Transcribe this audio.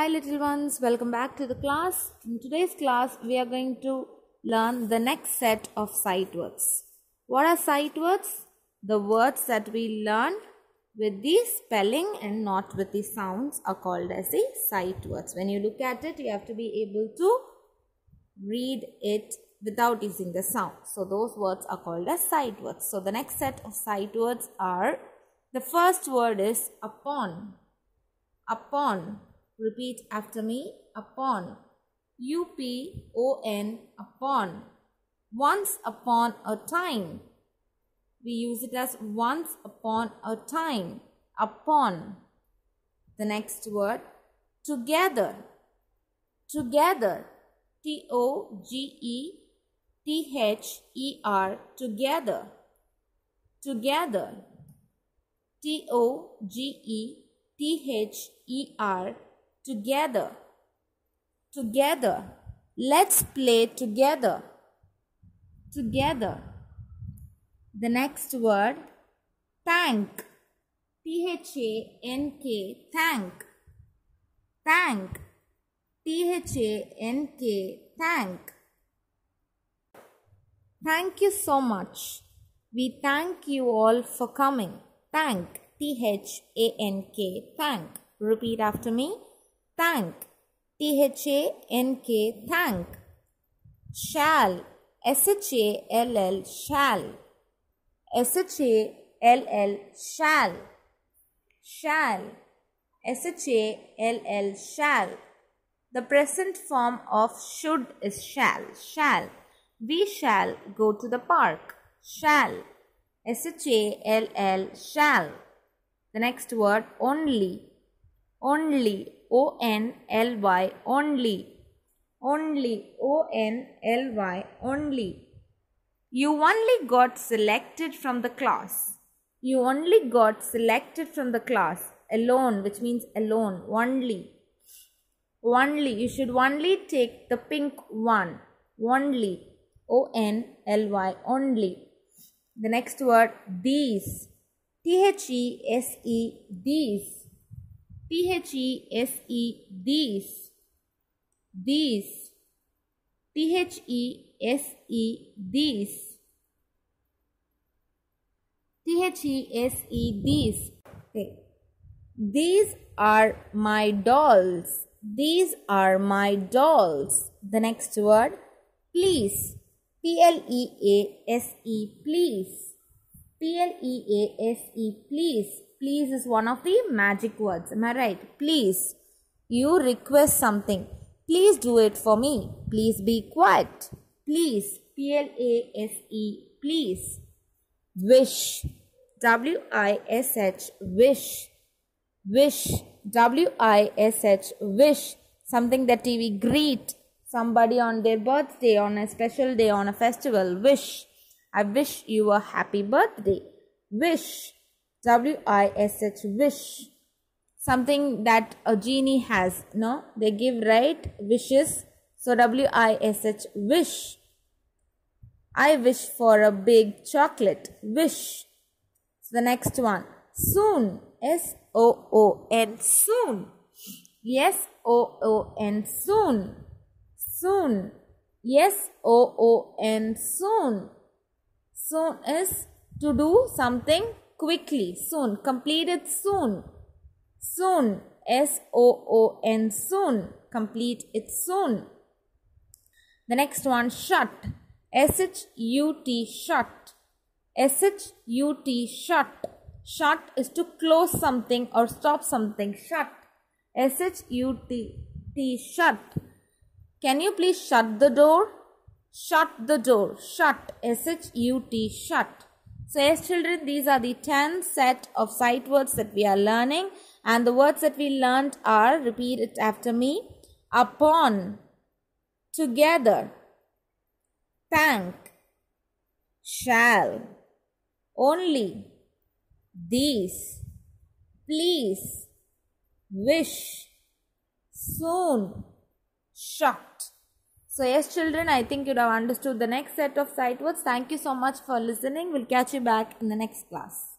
Hi little ones, welcome back to the class. In today's class, we are going to learn the next set of sight words. What are sight words? The words that we learn with the spelling and not with the sounds are called as the sight words. When you look at it, you have to be able to read it without using the sound. So those words are called as sight words. So the next set of sight words are, the first word is upon. Upon Repeat after me upon. U P O N upon. Once upon a time. We use it as once upon a time. Upon. The next word together. Together. T O G E T H E R. Together. Together. T O G E T H E R together, together. Let's play together, together. The next word, thank. T h a n k. T H A N K, Thank. T h T H A N K, Thank. Thank you so much. We thank you all for coming. Thank. T H A N K. Thank. Repeat after me thank T H A N K thank shall S H A L L shall S H A L L shall shall S H A L L shall the present form of should is shall shall we shall go to the park shall S H A L L shall the next word only only O N L Y only only O N L Y only you only got selected from the class you only got selected from the class alone which means alone only only you should only take the pink one only O N L Y only the next word these T H E S E these T-H-E-S-E, these, these, T-H-E-S-E, these, T-H-E-S-E, these. Okay. These are my dolls. These are my dolls. The next word, please. P-L-E-A-S-E, please. P-L-E-A-S-E, please. Please is one of the magic words. Am I right? Please. You request something. Please do it for me. Please be quiet. Please. P L A S E. Please. Wish. W I S H. Wish. Wish. W I S H. Wish. Something that we greet somebody on their birthday, on a special day, on a festival. Wish. I wish you a happy birthday. Wish w-i-s-h wish something that a genie has no they give right wishes so w-i-s-h wish i wish for a big chocolate wish so the next one soon s-o-o-n soon yes o-o-n soon soon yes o-o-n soon soon is to do something quickly, soon, complete it soon, soon, S O O N, soon, complete it soon. The next one, shut, S H U T, shut, S H U T, shut. Shut is to close something or stop something. Shut, S H U T, T, shut. Can you please shut the door? Shut the door. Shut. S H U T. Shut. So yes children, these are the 10 set of sight words that we are learning and the words that we learned are, repeat it after me, upon, together, thank, shall, only, these, please, wish, soon, shock. So yes children, I think you'd have understood the next set of sight words. Thank you so much for listening. We'll catch you back in the next class.